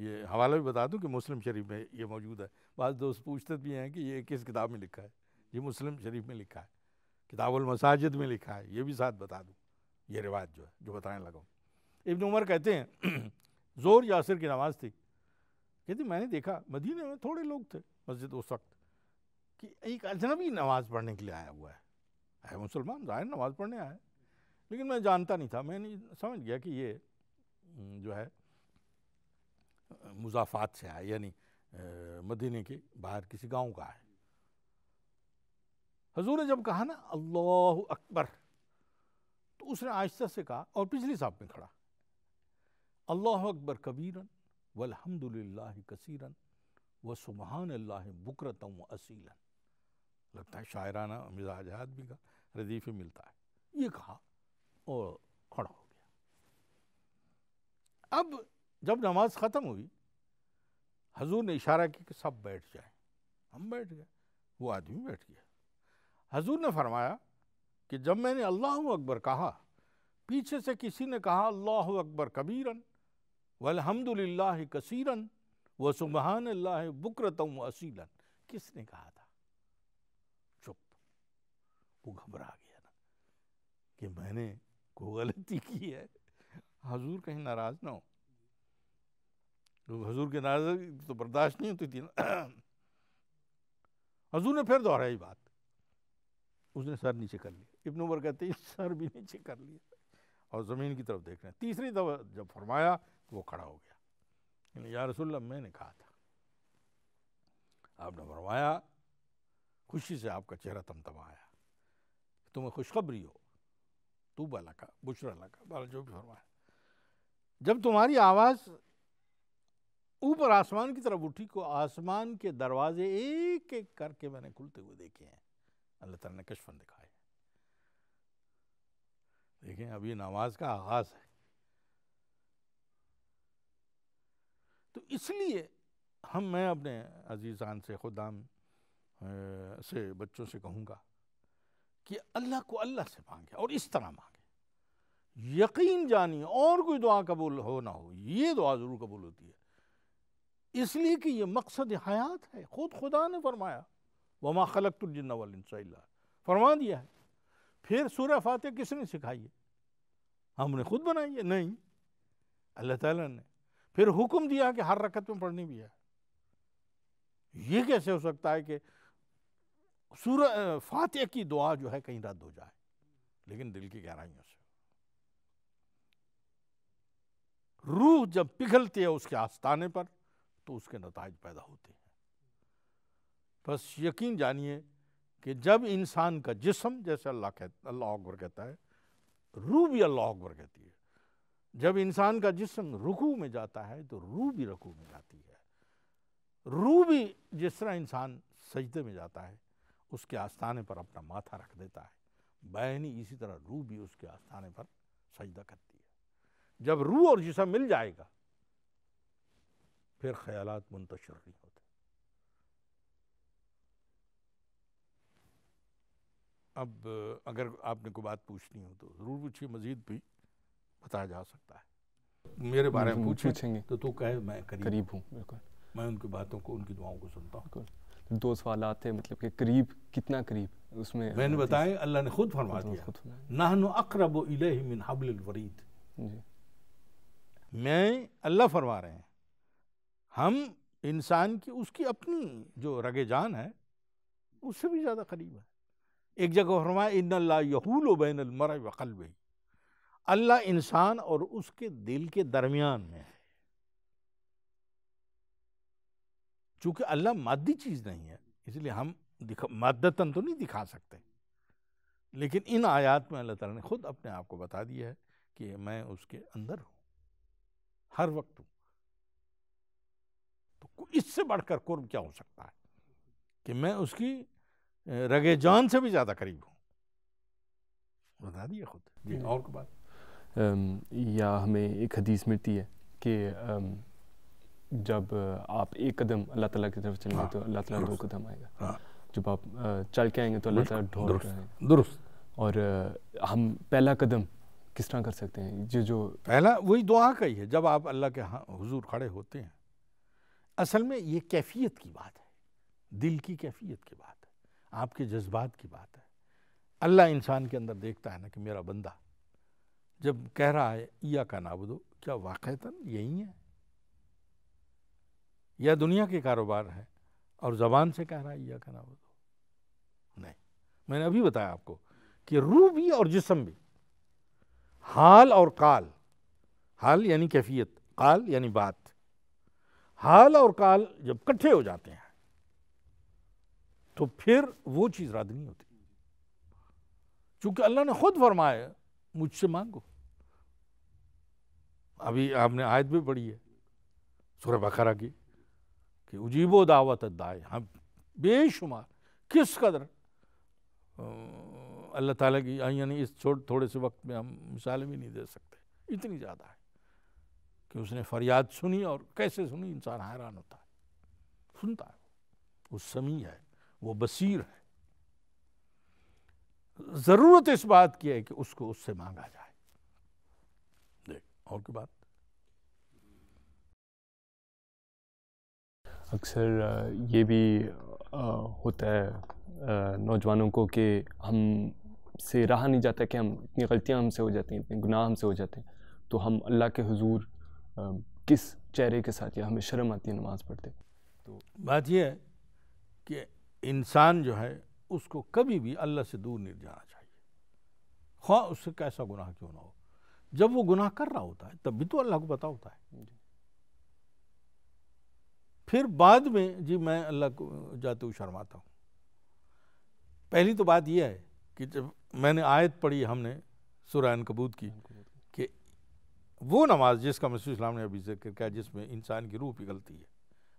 ये हवाला भी बता दूं कि मुस्लिम शरीफ में ये मौजूद है बाद दोस्त पूछते भी हैं कि ये किस किताब में लिखा है ये मुस्लिम शरीफ में लिखा है किताबुल मसाजिद में लिखा है ये भी साथ बता दूं ये रिवायत जो है जो बताने लगा हूँ इबन उमर कहते हैं ज़ोर यासर की नमाज़ थी कहते मैंने देखा मदीने में थोड़े लोग थे मस्जिद उस वक्त कि एक अजनबी नमाज़ पढ़ने के लिए आया हुआ है है मुसलमान ज़ाहिर नमाज़ पढ़ने आया लेकिन मैं जानता नहीं था मैंने समझ गया कि ये जो है मुजाफात से आया यानी मदीने के बाहर किसी गांव का है हजूर ने जब कहा ना अल्लाह अकबर तो उसने आहिस्ता से कहा और पिछली साहब में खड़ा अल्लाह अकबर कबीरन वलहमदिल्ला कसीरन व सुबहान अल्लाह बुकरतम असीलन लगता है शायराना मिजाज आदमी का रदीफ मिलता है ये कहा और खड़ा हो गया अब जब नमाज ख़त्म हुई हजूर ने इशारा किया कि सब बैठ जाए हम बैठ गए वो आदमी बैठ गया हजूर ने फरमाया कि जब मैंने अल्लाह अकबर कहा पीछे से किसी ने कहा अल्लाह अकबर कबीरन वलहमदुल्ला कसीरन व सुबहान अल्लाह बुकरतम असीलन किसने कहा था चुप वो घबरा गया ना कि मैंने को गलती की है हजूर कहीं नाराज ना हो तो हजूर के नाराज तो बर्दाश्त नहीं होती थी ना हजूर ने फिर दोहराई बात उसने सर नीचे कर लिया इब्न उमर कहते हैं सर भी नीचे कर लिया और ज़मीन की तरफ देख रहे हैं तीसरी दफा जब फरमाया वो खड़ा हो गया या रसुल्ला मैंने कहा था आपने फरमाया खुशी से आपका चेहरा आया तुम्हें खुशखबरी हो तू बला का बुशरा लगा बाल जो भी फरमाया जब तुम्हारी आवाज़ ऊपर आसमान की तरफ उठी को आसमान के दरवाजे एक एक करके मैंने खुलते हुए देखे हैं अल्लाह तला ने कशफन दिखाए देखें अभी नमाज का आगाज़ है इसलिए हम मैं अपने अजीज़ान से खुदाम से बच्चों से कहूँगा कि अल्लाह को अल्लाह से मांगे और इस तरह मांगे यकीन जानिए और कोई दुआ कबूल हो ना हो ये दुआ ज़रूर कबूल होती है इसलिए कि ये मकसद हयात है ख़ुद खुदा ने फरमाया वमा खलक तुलजन्ना फरमा दिया है फिर सूर्य फातह किसने सिखाई है हमने खुद बनाई है नहीं अल्लाह ताला ने फिर हुक्म दिया कि हर रकत में पढ़नी भी है ये कैसे हो सकता है कि सूर फातह की दुआ जो है कहीं रद्द हो जाए लेकिन दिल की गहराइयों से रूह जब पिघलती है उसके आस्थाने पर तो उसके नतज पैदा होते हैं बस यकीन जानिए कि जब इंसान का जिसम जैसे अल्लाह कह अल्लाह अकबर कहता है रूह भी अल्लाह अकबर कहती है जब इंसान का जिसम रुकू में जाता है तो रू भी रुकू में जाती है रू भी जिस तरह इंसान सजदे में जाता है उसके आस्थाने पर अपना माथा रख देता है बहनी इसी तरह रू भी उसके आस्थाने पर सजदा करती है जब रू और जिसम मिल जाएगा फिर ख्याल मुंतशर नहीं होते अब अगर आपने को बात पूछनी हो तो ज़रूर पूछिए मज़ीद भी बताया जा सकता है मेरे बारे में हम्म, पूछ पूछेंगे तो तू कहे मैं करीब, करीब हूँ मैं उनकी बातों को उनकी दुआओं को सुनता हूँ तो दो सवाल आते हैं मतलब कि करीब कितना करीब उसमें मैंने बताया अल्लाह ने खुद फरमा दिया नाहन अकरब मिन हबल वरीद मैं अल्लाह फरमा रहे हैं हम इंसान की उसकी अपनी जो रगे जान है उससे भी ज़्यादा करीब है एक जगह फरमाया इन यहूल बैन अलमर वकल अल्लाह इंसान और उसके दिल के दरमियान में है चूंकि अल्लाह मादी चीज़ नहीं है इसलिए हम दिखा मादतन तो नहीं दिखा सकते लेकिन इन आयात में अल्लाह ताला ने खुद अपने आप को बता दिया है कि मैं उसके अंदर हूँ हर वक्त हूँ तो इससे बढ़कर कुर्ब क्या हो सकता है कि मैं उसकी रगे जान से भी ज़्यादा करीब हूँ बता दिया खुद जी और बात या हमें एक हदीस मिलती है कि जब आप एक कदम अल्लाह ताला की तरफ चलेंगे तो हाँ, अल्लाह ताला दो कदम आएगा हाँ। जब आप चल के आएंगे तो अल्लाह ताला ढोल दुरुस्त और हम पहला कदम किस तरह कर सकते हैं ये जो पहला वही दुआ का ही है जब आप अल्लाह के हुजूर खड़े होते हैं असल में ये कैफियत की बात है दिल की कैफियत की बात है आपके जज्बात की बात है अल्लाह इंसान के अंदर देखता है ना कि मेरा बंदा जब कह रहा है या का दो क्या वाक़ता यही है यह दुनिया के कारोबार है और ज़बान से कह रहा है ईया का दो नहीं मैंने अभी बताया आपको कि रूह भी और जिसम भी हाल और काल हाल यानी कैफियत काल यानी बात हाल और काल जब इकट्ठे हो जाते हैं तो फिर वो चीज़ रात नहीं होती क्योंकि अल्लाह ने खुद फरमाया मुझसे मांगो अभी आपने आयत भी पढ़ी है सूर्य बकरा की कि उजीबो दावत दाए हम हाँ, बेशुमार किस कदर अल्लाह ताला की यानी इस छोटे थोड़े से वक्त में हम मिसाल भी नहीं दे सकते इतनी ज़्यादा है कि उसने फरियाद सुनी और कैसे सुनी इंसान हैरान होता है सुनता है वो समी है वो बसीर है ज़रूरत इस बात की है कि उसको उससे मांगा जाए और कोई बात अक्सर ये भी होता है नौजवानों को कि हम से रहा नहीं जाता कि हम इतनी गलतियां हमसे हो जाती हैं इतने गुनाह हमसे हो जाते हैं तो हम अल्लाह के हुजूर किस चेहरे के साथ या हमें शर्म आती है नमाज़ पढ़ते तो बात यह है कि इंसान जो है उसको कभी भी अल्लाह से दूर नहीं जाना चाहिए ख़ा उससे कैसा गुनाह क्यों ना हो जब वो गुनाह कर रहा होता है तब भी तो अल्लाह को पता होता है फिर बाद में जी मैं अल्लाह को जाते हुए शर्माता हूँ पहली तो बात यह है कि जब मैंने आयत पढ़ी हमने सुरान कबूत की कि वो नमाज जिसका मसीह इस्लाम ने अभी जिक्र किया जिसमें इंसान की रूह पिघलती है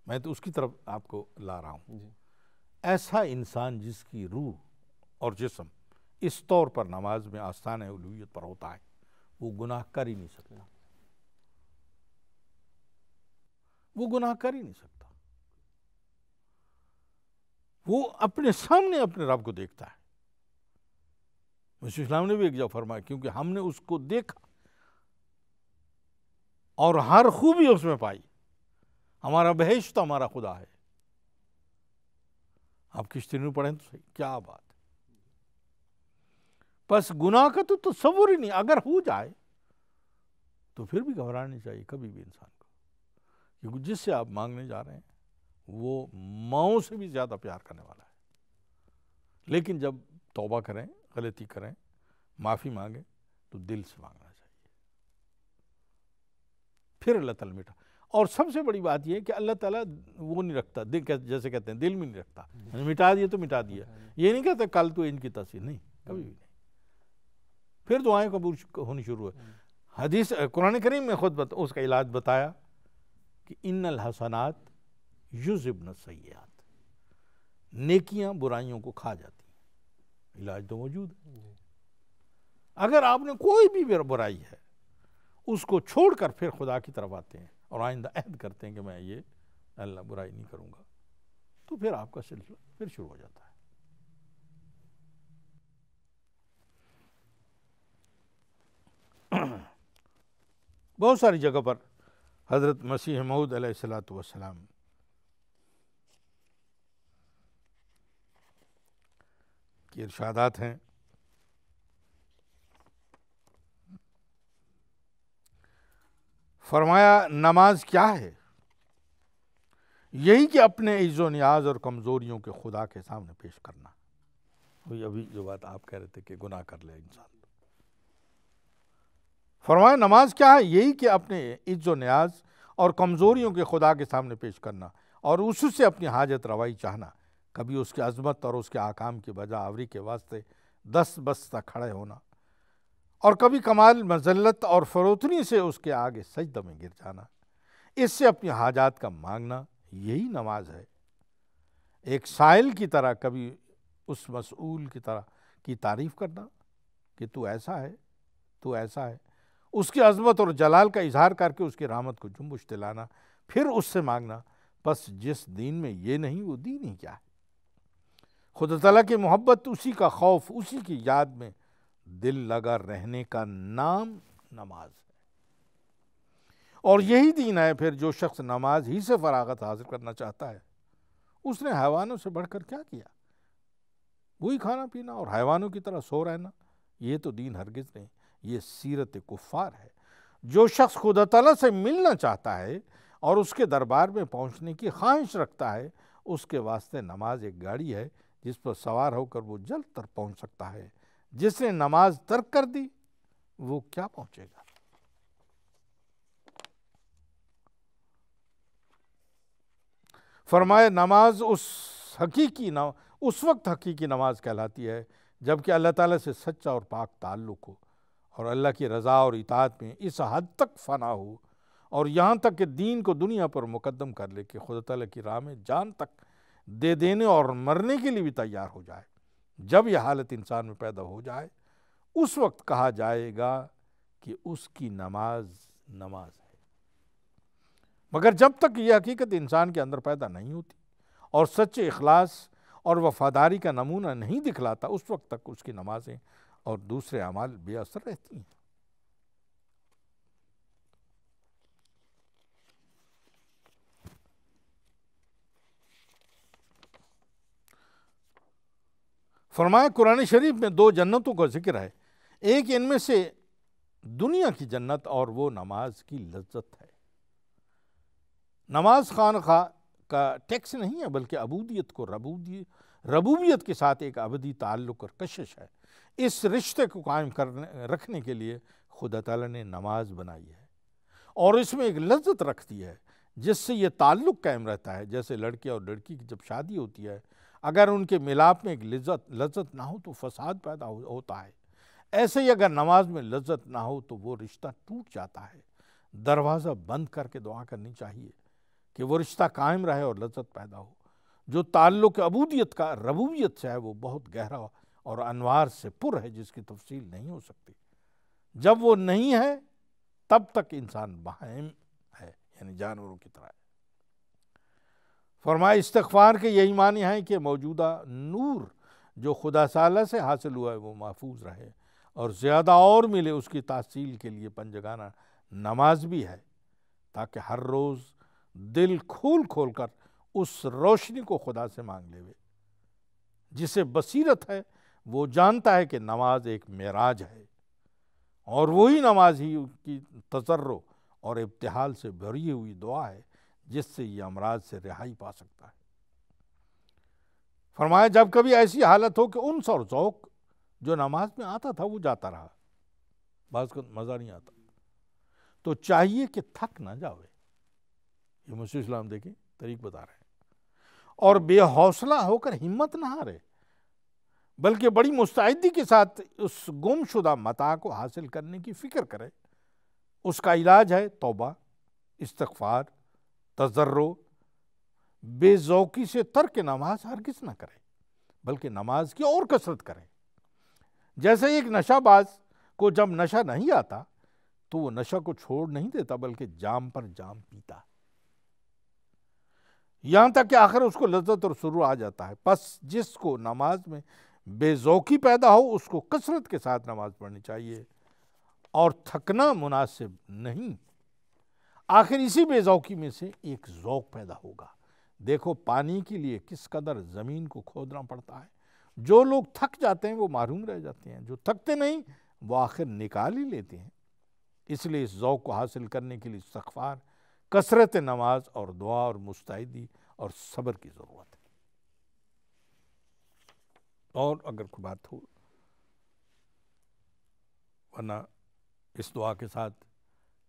मैं तो उसकी तरफ आपको ला रहा हूँ ऐसा इंसान जिसकी रूह और जिसम इस तौर पर नमाज में आस्थान उलूत पर होता है वो गुनाह कर ही नहीं सकता वो गुनाह कर ही नहीं सकता वो अपने सामने अपने रब को देखता है मुझे इस्लाम ने भी एक जगह फरमाया क्योंकि हमने उसको देखा और हर खूबी उसमें पाई हमारा बहेश तो हमारा खुदा है आप किश्ती में पढ़ें तो सही क्या बात बस गुनाह का तो तस्वुर तो ही नहीं अगर हो जाए तो फिर भी घबराना चाहिए कभी भी इंसान को क्योंकि जिससे आप मांगने जा रहे हैं वो माओ से भी ज़्यादा प्यार करने वाला है लेकिन जब तौबा करें गलती करें माफ़ी मांगें तो दिल से मांगना चाहिए फिर अल्लाह तला मीठा और सबसे बड़ी बात यह कि अल्लाह ताला वो नहीं रखता दिल जैसे कहते हैं दिल में नहीं रखता हम्म। मिटा दिया तो मिटा दिया ये नहीं कहता कल तो इनकी तस्वीर नहीं कभी भी हम्म। फिर दुआएं कबूल होनी शुरू हुई हम्म। हदीस कुरान करीम में खुद बता, उसका इलाज बताया कि इन हसनात युजबन सयात नेकियां बुराइयों को खा जाती हैं इलाज तो मौजूद है अगर आपने कोई भी बुराई है उसको छोड़कर फिर खुदा की तरफ आते हैं और आइंदा अहद करते हैं कि मैं ये अल्लाह बुराई नहीं करूँगा तो फिर आपका सिलसिला फिर शुरू हो जाता है बहुत सारी जगह पर हज़रत मसीह महूद सलाम की इर्शादात हैं फरमाया नमाज क्या है यही कि अपने इज़्ज़ो न्याज और कमज़ोरियों के खुदा के सामने पेश करना वही अभी जो बात आप कह रहे थे कि गुनाह कर ले इंसान फरमाया नमाज क्या है यही कि अपने इज्ज न्याज और कमज़ोरियों के खुदा के सामने पेश करना और उससे अपनी हाजत रवाई चाहना कभी उसके अजमत और उसके आकाम की वजह आवरी के वास्ते दस बस्ता खड़े होना और कभी कमाल मजलत और फरोतनी से उसके आगे सजद में गिर जाना इससे अपनी हाजात का मांगना यही नमाज है एक साइल की तरह कभी उस मसूल की तरह की तारीफ़ करना कि तू ऐसा है तू ऐसा है उसकी अजमत और जलाल का इजहार करके उसकी रहमत को जुम्बश दिलाना फिर उससे मांगना बस जिस दीन में ये नहीं वो दीन ही क्या है खुद तला की मोहब्बत उसी का खौफ उसी की याद में दिल लगा रहने का नाम नमाज है और यही दीन है फिर जो शख्स नमाज ही से फरागत हासिल करना चाहता है उसने हैवानों से बढ़कर क्या किया वही खाना पीना और हैवानों की तरह सो रहना ये तो दीन हरगिज़ नहीं ये सीरत कुफ़ार है जो शख्स खुदा तला से मिलना चाहता है और उसके दरबार में पहुंचने की ख्वाहिश रखता है उसके वास्ते नमाज एक गाड़ी है जिस पर सवार होकर वो जल्द तक पहुंच सकता है जिसने नमाज तर्क कर दी वो क्या पहुंचेगा फरमाए नमाज उस हकीकी न उस वक्त हकीकी नमाज कहलाती है जबकि अल्लाह ताला से सच्चा और पाक ताल्लुक हो और अल्लाह की रज़ा और इतात में इस हद तक फना हो और यहाँ तक कि दीन को दुनिया पर मुकदम कर ले कि खुद तला की राह में जान तक दे देने और मरने के लिए भी तैयार हो जाए जब यह हालत इंसान में पैदा हो जाए उस वक्त कहा जाएगा कि उसकी नमाज नमाज है मगर जब तक यह हकीकत इंसान के अंदर पैदा नहीं होती और सच्चे अखलास और वफादारी का नमूना नहीं दिखलाता उस वक्त तक उसकी नमाज़ें और दूसरे अमाल बेअसर रहती हैं फरमाया कुरान शरीफ में दो जन्नतों का जिक्र है एक इनमें से दुनिया की जन्नत और वो नमाज की लज्जत है नमाज खान खा का टैक्स नहीं है बल्कि अबूदियत को रबूदी रबूबियत के साथ एक अवधि ताल्लुक और कशिश है इस रिश्ते को कायम करने रखने के लिए खुदा ताला ने नमाज बनाई है और इसमें एक लज्जत रखती है जिससे ये ताल्लुक़ कायम रहता है जैसे लड़के और लड़की की जब शादी होती है अगर उनके मिलाप में एक लज्जत लज्जत ना हो तो फसाद पैदा हो, होता है ऐसे ही अगर नमाज में लज्जत ना हो तो वो रिश्ता टूट जाता है दरवाज़ा बंद करके दुआ करनी चाहिए कि वो रिश्ता कायम रहे और लज्जत पैदा हो जो ताल्लुक़ अबूदियत का रबूबियत से है वो बहुत गहरा और अनवार से पुर है जिसकी तफसील नहीं हो सकती जब वो नहीं है तब तक इंसान बाहम है यानी जानवरों की तरह है फरमाए इस्तफार के यही माने हैं कि मौजूदा नूर जो खुदा साला से हासिल हुआ है वो महफूज रहे और ज़्यादा और मिले उसकी तहसील के लिए पंजगाना नमाज भी है ताकि हर रोज़ दिल खोल खोल कर उस रोशनी को खुदा से मांग ले जिसे बसीरत है वो जानता है कि नमाज एक मराज है और वही नमाज ही उनकी तसर और इब्तिहाल से भरी हुई दुआ है जिससे ये अमराज से रिहाई पा सकता है फरमाया जब कभी ऐसी हालत हो कि उन और चौक जो नमाज में आता था वो जाता रहा बाज को मज़ा नहीं आता तो चाहिए कि थक ना जावे ये मुसी इस्लाम देखें तरीक बता रहे हैं और बेहौसला होकर हिम्मत ना हारे बल्कि बड़ी मुस्तैदी के साथ उस गुमशुदा मता को हासिल करने की फ़िक्र करें उसका इलाज है तोबा इस्तफार तजर्रो बेजौकी से तर्क नमाज किस ना करें बल्कि नमाज की और कसरत करें जैसे एक नशाबाज को जब नशा नहीं आता तो वो नशा को छोड़ नहीं देता बल्कि जाम पर जाम पीता है यहां तक कि आखिर उसको लज्जत और शुरू आ जाता है बस जिसको नमाज में बेजौकी पैदा हो उसको कसरत के साथ नमाज पढ़नी चाहिए और थकना मुनासिब नहीं आखिर इसी बेजौकी में से एक ज़ौक पैदा होगा देखो पानी के लिए किस कदर ज़मीन को खोदना पड़ता है जो लोग थक जाते हैं वो मारूम रह जाते हैं जो थकते नहीं वो आखिर निकाल ही लेते हैं इसलिए इस ओक़ को हासिल करने के लिए सखफार कसरत नमाज और दुआ और मुस्तैदी और सब्र की ज़रूरत है और अगर कोई बात हो वरना इस दुआ के साथ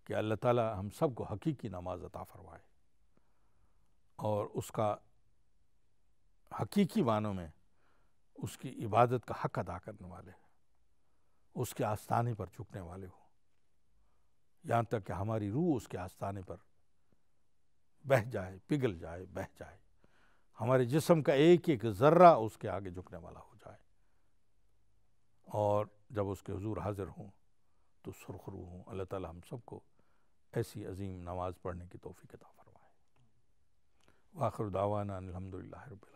कि अल्लाह ताला हम सबको हकीकी नमाज अता फरमाए और उसका हकीकी मानों में उसकी इबादत का हक अदा करने वाले उसके आस्थाने पर झुकने वाले हो यहाँ तक कि हमारी रूह उसके आस्थाने पर बह जाए पिघल जाए बह जाए हमारे जिसम का एक एक ज़र्रा उसके आगे झुकने वाला हो और जब उसके हजूर हाजिर हों तो सुरखरू हों अल्लाह ताला हम सबको ऐसी अजीम नमाज़ पढ़ने की तोफ़ी कता फरमाए वाखर दावाना अलहमदिल्ला